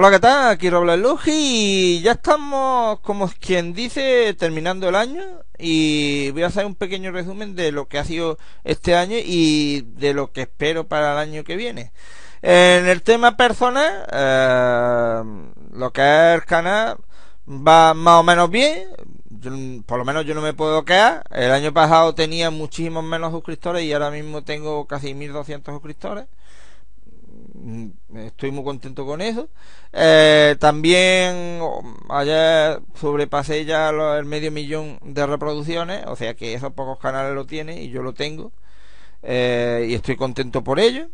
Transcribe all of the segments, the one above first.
Hola, ¿qué tal? Aquí Robles Luji y ya estamos, como quien dice, terminando el año y voy a hacer un pequeño resumen de lo que ha sido este año y de lo que espero para el año que viene. En el tema personal, eh, lo que es el canal va más o menos bien, por lo menos yo no me puedo quedar. El año pasado tenía muchísimos menos suscriptores y ahora mismo tengo casi 1200 suscriptores estoy muy contento con eso. Eh, también ayer sobrepasé ya el medio millón de reproducciones, o sea que esos pocos canales lo tienen y yo lo tengo. Eh, y estoy contento por ello.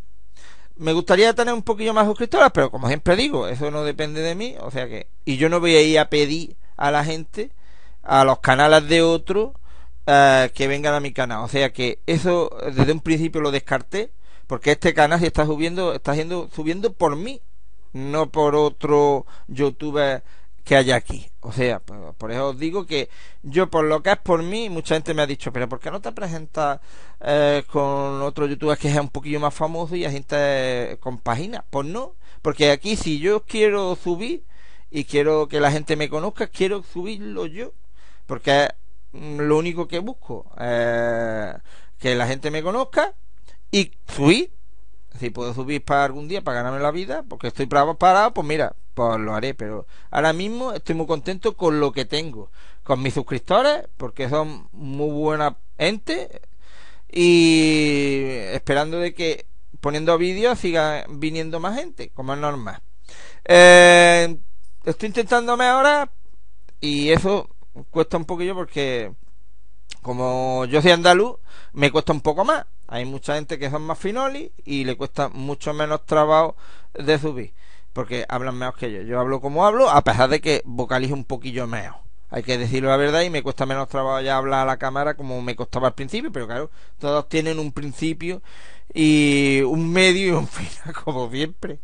Me gustaría tener un poquillo más suscriptoras, pero como siempre digo, eso no depende de mí, o sea que... Y yo no voy a ir a pedir a la gente, a los canales de otros, eh, que vengan a mi canal. O sea que eso desde un principio lo descarté porque este canal está subiendo, está subiendo por mí, no por otro youtuber que haya aquí. O sea, por, eso os digo que yo, por lo que es por mí, mucha gente me ha dicho, pero ¿por qué no te presentas eh, con otro youtuber que es un poquillo más famoso y a gente con página Pues no, porque aquí si yo quiero subir y quiero que la gente me conozca, quiero subirlo yo, porque es mm, lo único que busco, eh, que la gente me conozca y subir Si puedo subir para algún día para ganarme la vida, porque estoy parado, parado, pues mira, pues lo haré. Pero ahora mismo estoy muy contento con lo que tengo, con mis suscriptores, porque son muy buena gente. Y esperando de que poniendo vídeos siga viniendo más gente, como es normal. Eh, estoy intentándome ahora y eso cuesta un poquillo porque como yo soy andaluz, me cuesta un poco más. Hay mucha gente que son más finolis y le cuesta mucho menos trabajo de subir, porque hablan menos que yo. Yo hablo como hablo, a pesar de que vocalizo un poquillo menos. Hay que decirlo la verdad y me cuesta menos trabajo ya hablar a la cámara como me costaba al principio, pero claro, todos tienen un principio y un medio y un final, como siempre.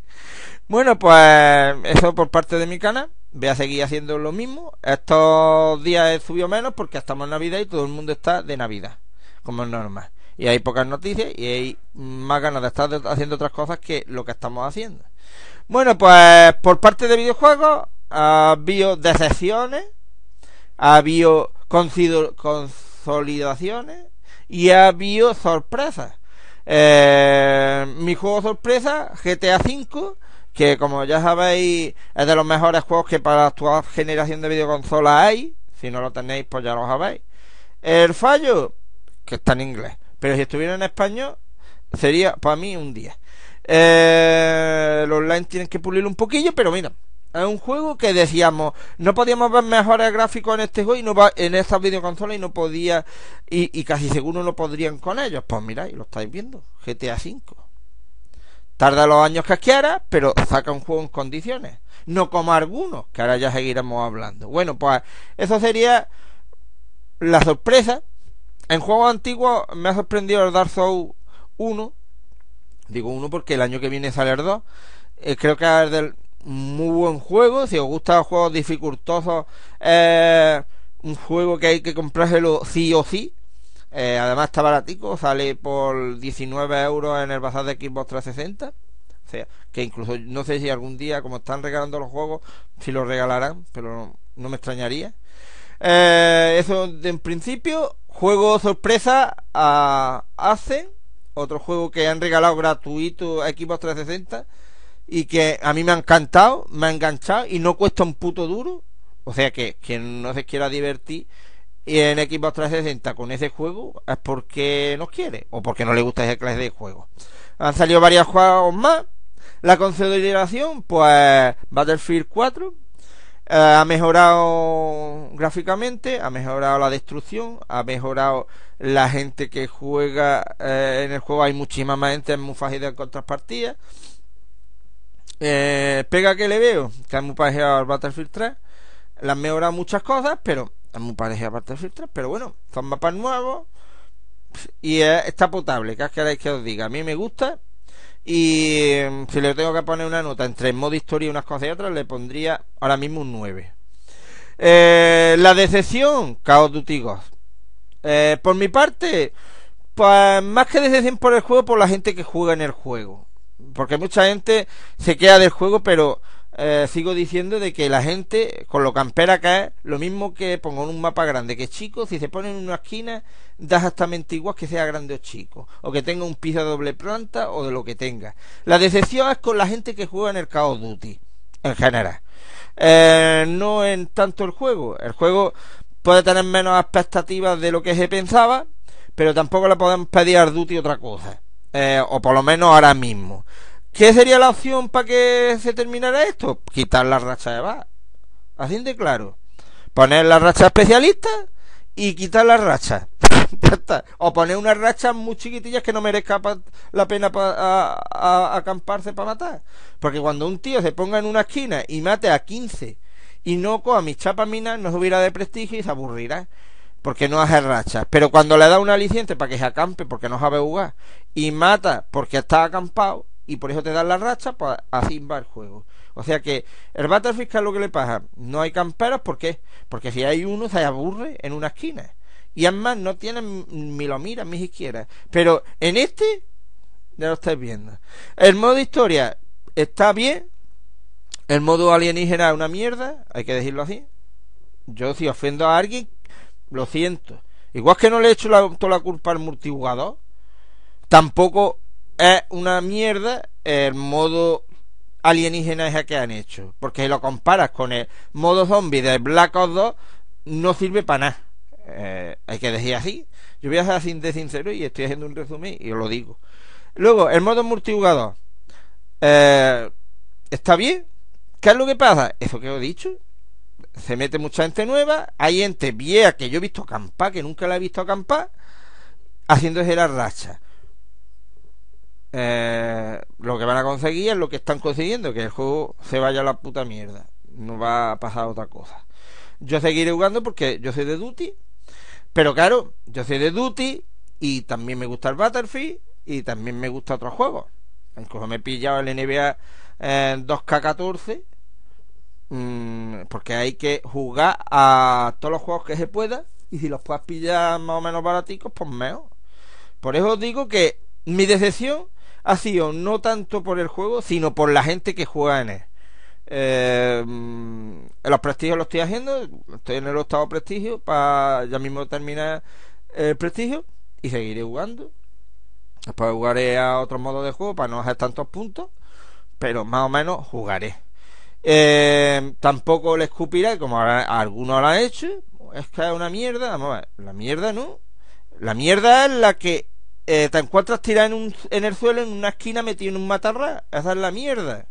Bueno, pues eso por parte de mi canal. Voy a seguir haciendo lo mismo. Estos días he subido menos porque estamos en Navidad y todo el mundo está de Navidad, como es normal y hay pocas noticias y hay más ganas de estar haciendo otras cosas que lo que estamos haciendo. Bueno, pues por parte de videojuegos, ha habido decepciones, ha habido consolidaciones y ha habido sorpresas. Eh, mi juego sorpresa, GTA V, que como ya sabéis es de los mejores juegos que para la actual generación de videoconsolas hay. Si no lo tenéis, pues ya lo sabéis. El fallo, que está en inglés. Pero si estuviera en español, sería para mí un 10. Eh, los online tienen que pulir un poquillo, pero mira, es un juego que decíamos, no podíamos ver mejores gráficos en este juego y no va, en estas videoconsolas y no podía, y, casi seguro no podrían con ellos. Pues mira, lo estáis viendo, GTA V. Tarda los años que quiera pero saca un juego en condiciones. No como algunos, que ahora ya seguiremos hablando. Bueno, pues eso sería la sorpresa en juegos antiguos me ha sorprendido el Dark Souls 1. Digo 1 porque el año que viene sale el 2. Eh, creo que es del muy buen juego. Si os gustan juegos dificultosos, eh, un juego que hay que comprárselo sí o sí. Eh, además está baratico, sale por 19 euros en el bazar de Xbox 360. O sea, que incluso no sé si algún día, como están regalando los juegos, si los regalarán, pero no, me extrañaría. Eh, eso de, en principio. Juego sorpresa a ah, Ace, otro juego que han regalado gratuito a equipos 360 y que a mí me ha encantado, me ha enganchado y no cuesta un puto duro. O sea que quien no se quiera divertir en equipos 360 con ese juego es porque no quiere o porque no le gusta ese clase de juego. Han salido varios juegos más. La consideración, pues Battlefield 4, eh, ha mejorado gráficamente, ha mejorado la destrucción, ha mejorado la gente que juega eh, en el juego. Hay muchísima más gente, es muy fácil de partidas Eh, pega que le veo, que es muy parecido al Battlefield 3. la han mejorado muchas cosas, pero es muy parecido al Battlefield 3. Pero bueno, son mapas nuevos y está potable. ¿Qué queréis que os diga? A mí me gusta, y mm, si le tengo que poner una nota entre modo historia y unas cosas y otras, le pondría ahora mismo un 9. Eh, la decepción, Chaos Duty eh, por mi parte, pues, más que decepción por el juego, por la gente que juega en el juego. Porque mucha gente se queda del juego, pero eh, sigo diciendo de que la gente, con lo campera que es, lo mismo que pongo en un mapa grande que chico, si se pone en una esquina, da exactamente igual que sea grande o chico, o que tenga un piso de doble planta o de lo que tenga. La decepción es con la gente que juega en el Call of Duty, en general. Eh, no en tanto el juego. El juego puede tener menos expectativas de lo que se pensaba, pero tampoco le podemos pedir a Duty otra cosa. Eh, o por lo menos ahora mismo. ¿Qué sería la opción para que se terminara esto? Quitar la racha de bar. Así de claro. Poner la racha especialista y quitar la racha. O poner unas rachas muy chiquitillas que no merezca la pena acamparse para matar. Porque cuando un tío se ponga en una esquina y mate a 15 y no coa mis chapas minas, no subirá de prestigio y se aburrirá. Porque no hace rachas. Pero cuando le da un aliciente para que se acampe porque no sabe jugar y mata porque está acampado, y por eso te dan la racha para pues, así va el juego. O sea que el battle fiscal lo que le pasa? No hay camperos, ¿por qué? Porque si hay uno se aburre en una esquina. Y además no tienen ni lo mira ni siquiera. Pero en este, ya lo estáis viendo. El modo historia está bien. El modo alienígena es una mierda, hay que decirlo así. Yo si ofendo a alguien, lo siento. Igual que no le he hecho la, toda la culpa al multijugador, tampoco es una mierda el modo alienígena que han hecho. Porque si lo comparas con el modo zombie de Black Ops 2, no sirve para nada. Eh, hay que decir así. Yo voy a ser de sincero y estoy haciendo un resumen y os lo digo. Luego, el modo multijugador. Eh, Está bien. ¿Qué es lo que pasa? Eso que os he dicho. Se mete mucha gente nueva. Hay gente vieja que yo he visto acampar, que nunca la he visto acampar, haciéndose la racha. Eh, lo que van a conseguir es lo que están consiguiendo, que el juego se vaya a la puta mierda. No va a pasar otra cosa. Yo seguiré jugando porque yo soy de Duty, pero claro, yo soy de Duty y también me gusta el Battlefield y también me gusta otros juegos. Incluso me he pillado el NBA 2K14 eh, mm, porque hay que jugar a todos los juegos que se pueda y si los puedes pillar más o menos baraticos, pues mejor. Por eso digo que mi decepción ha sido no tanto por el juego, sino por la gente que juega en él. Eh, mm, los prestigios los estoy haciendo, estoy en el octavo prestigio para ya mismo terminar el prestigio y seguiré jugando. Después jugaré a otro modo de juego para no hacer tantos puntos, pero más o menos jugaré. Eh, tampoco le escupiré, como algunos lo han hecho. Es que es una mierda. la mierda no. La mierda es la que eh, te encuentras en, un, en el suelo, en una esquina, metido en un matarra. Esa es la mierda.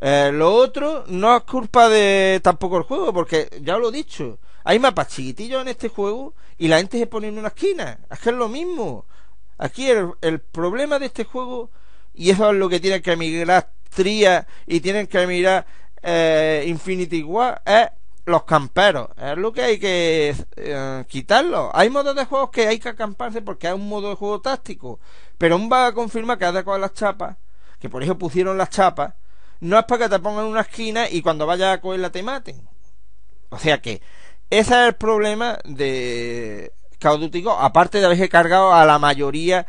Eh, lo otro no es culpa de tampoco el juego, porque ya lo he dicho. Hay mapas chiquitillos en este juego y la gente se pone en una esquina. Es que es lo mismo. Aquí el, el problema de este juego, y eso es lo que tienen que mirar Tria y tienen que mirar eh, Infinity War, es los camperos. Es lo que hay que eh, quitarlo. Hay modos de juegos que hay que acamparse porque hay un modo de juego táctico. Pero un a confirmar que ha coger las chapas, que por eso pusieron las chapas, no es para que te pongan una esquina y cuando vayas a cogerla te maten. O sea que ese es el problema de Call Aparte de haberse cargado a la mayoría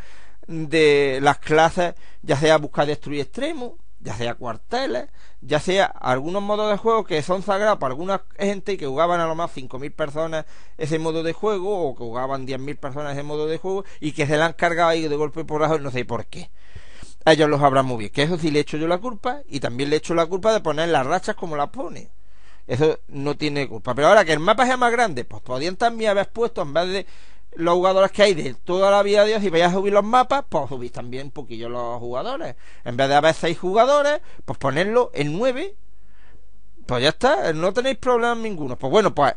de las clases, ya sea buscar destruir extremo ya sea cuarteles, ya sea algunos modos de juego que son sagrados para alguna gente que jugaban a lo más 5.000 personas ese modo de juego o que jugaban 10.000 personas ese modo de juego y que se la han cargado ahí de golpe por abajo no sé por qué. A ellos los habrán muy bien, que eso sí le hecho yo la culpa y también le echo la culpa de poner las rachas como las pone. Eso no tiene culpa. Pero ahora que el mapa sea más grande, pues podían también haber puesto en vez de los jugadores que hay de toda la vida de Dios y vais a subir los mapas, pues subís también un poquillo los jugadores. En vez de haber seis jugadores, pues ponerlo en nueve. Pues ya está, no tenéis problemas ninguno. Pues bueno, pues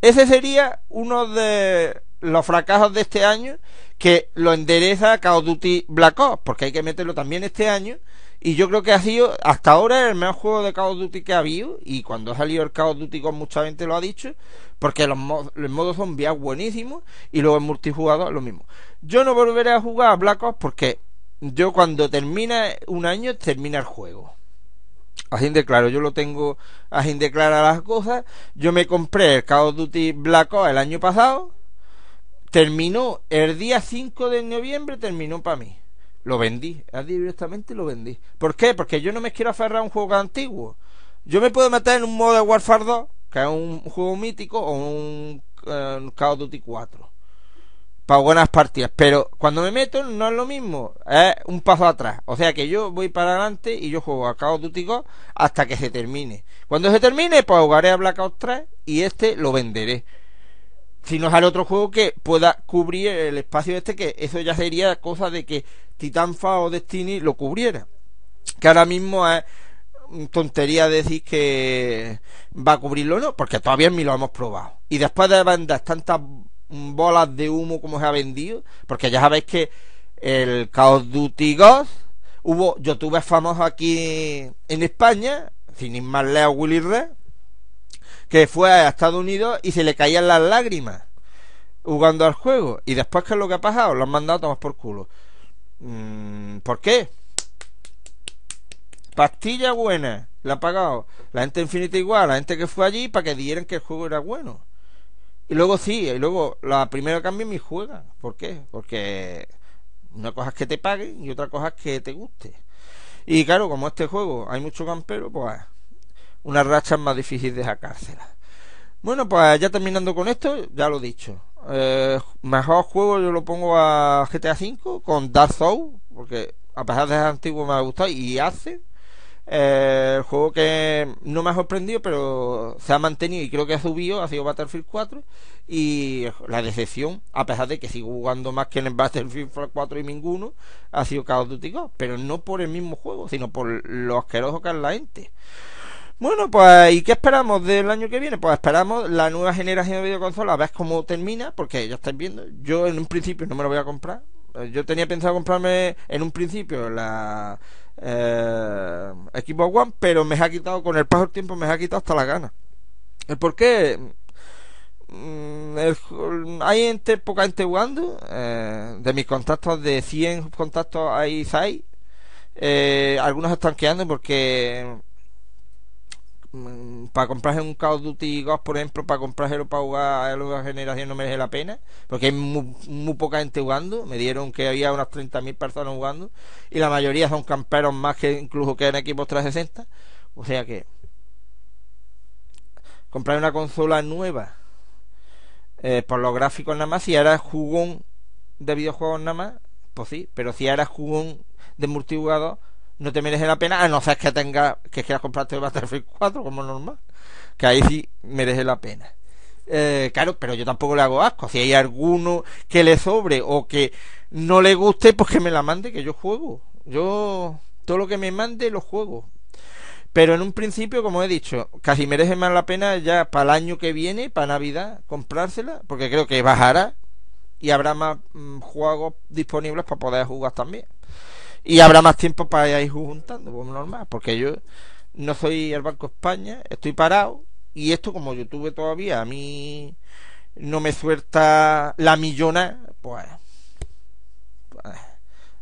ese sería uno de los fracasos de este año que lo endereza Call of Duty Black Ops, porque hay que meterlo también este año y yo creo que ha sido, hasta ahora, el mejor juego de Call of Duty que ha habido. Y cuando ha salido el Call of Duty, mucha gente lo ha dicho. Porque los, modos, son zombies buenísimo. Y luego el multijugador, lo mismo. Yo no volveré a jugar a Black Ops porque yo cuando termina un año, termina el juego. Así de claro, yo lo tengo así de clara las cosas. Yo me compré el Call of Duty Black Ops el año pasado. Terminó el día 5 de noviembre, terminó para mí. Lo vendí, directamente lo vendí. ¿Por qué? Porque yo no me quiero aferrar a un juego antiguo. Yo me puedo meter en un modo de Warfare 2, que es un juego mítico, o un, eh, Call of Duty 4 para buenas partidas. Pero cuando me meto no es lo mismo, es un paso atrás. O sea que yo voy para adelante y yo juego a Call of Duty 2 hasta que se termine. Cuando se termine, pues jugaré a Black Ops 3 y este lo venderé si es al otro juego que pueda cubrir el espacio este, que eso ya sería cosa de que Titanfa o Destiny lo cubriera. Que ahora mismo es tontería decir que va a cubrirlo no, porque todavía ni lo hemos probado. Y después de bandas tantas bolas de humo como se ha vendido, porque ya sabéis que el Chaos Duty Ghost hubo youtubers famoso aquí en España, sin ir más lejos Willy Red, que fue a Estados Unidos y se le caían las lágrimas jugando al juego. Y después, ¿qué es lo que ha pasado? Lo han mandado a tomar por culo. Mm, ¿Por qué? Pastilla buena, la ha pagado la gente infinita igual, la gente que fue allí para que dieran que el juego era bueno. Y luego sí, y luego la primera cambia mi juega. ¿Por qué? Porque una cosa es que te paguen y otra cosa es que te guste. Y claro, como este juego hay mucho campero, pues una rachas más difícil de sacársela Bueno, pues ya terminando con esto, ya lo he dicho. Eh, mejor juego yo lo pongo a GTA V con Dark Souls, porque a pesar de ser antiguo me ha gustado y hace. Eh, el juego que no me ha sorprendido, pero se ha mantenido y creo que ha subido, ha sido Battlefield 4. Y la decepción, a pesar de que sigo jugando más que en Battlefield 4 y ninguno, ha sido Call of Duty 2, pero no por el mismo juego, sino por lo asqueroso que es la gente. Bueno, pues, ¿y qué esperamos del año que viene? Pues esperamos la nueva generación de videoconsolas, ver cómo termina, porque ya estáis viendo. Yo en un principio no me lo voy a comprar. Eh, yo tenía pensado comprarme en un principio la Equipo eh, One, pero me ha quitado, con el paso del tiempo, me ha quitado hasta la gana. ¿El por qué? Mm, hay gente, poca gente jugando. Eh, de mis contactos, de 100 contactos, hay 6. algunos están quedando porque Mm, para comprarse un Call of Duty por ejemplo, para comprar para jugar a la generación no merece la pena, porque hay muy, poca gente jugando. Me dieron que había unas 30.000 personas jugando y la mayoría son camperos más que incluso que en equipos 360. O sea que comprar una consola nueva eh, por los gráficos nada más, si era jugón de videojuegos nada más, pues sí, pero si era jugón de multijugador no te merece la pena, a no ser que tenga, que quieras comprarte el Battlefield 4 como normal, que ahí sí merece la pena. Eh, claro, pero yo tampoco le hago asco. Si hay alguno que le sobre o que no le guste, pues que me la mande, que yo juego. Yo todo lo que me mande lo juego. Pero en un principio, como he dicho, casi merece más la pena ya para el año que viene, para Navidad, comprársela, porque creo que bajará y habrá más mm, juegos disponibles para poder jugar también y habrá más tiempo para ir juntando, como pues, normal, porque yo no soy el Banco España, estoy parado y esto como yo tuve todavía, a mí no me suelta la millona, pues, pues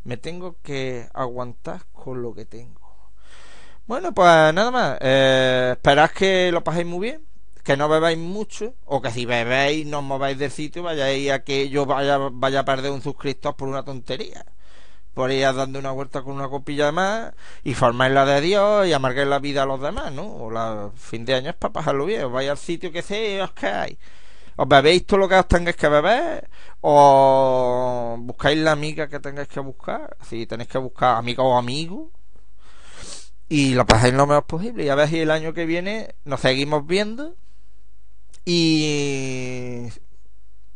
me tengo que aguantar con lo que tengo. Bueno, pues nada más, eh, esperad que lo paséis muy bien que no bebáis mucho, o que si bebéis no os mováis del sitio, vayáis a que yo vaya, vaya a perder un suscriptor por una tontería por ir dando una vuelta con una copilla de más y formar la de Dios y amarguéis la vida a los demás, ¿no? O la fin de año es para pasarlo bien, os vais al sitio que sea y os caéis. Os bebéis todo lo que os tengáis que beber, o buscáis la amiga que tengáis que buscar, si tenéis que buscar amiga o amigo, y lo pasáis lo mejor posible. Y a ver si el año que viene nos seguimos viendo y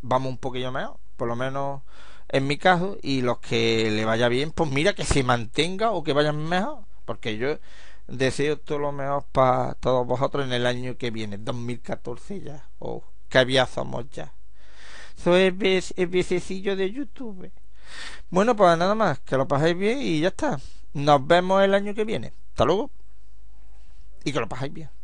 vamos un poquillo mejor por lo menos en mi caso, y los que le vaya bien, pues mira que se mantenga o que vayan mejor, porque yo deseo todo lo mejor para todos vosotros en el año que viene, 2014 ya, o que había somos ya. Eso es el de YouTube. Bueno, pues nada más, que lo paséis bien y ya está. Nos vemos el año que viene. Hasta luego. Y que lo pasáis bien.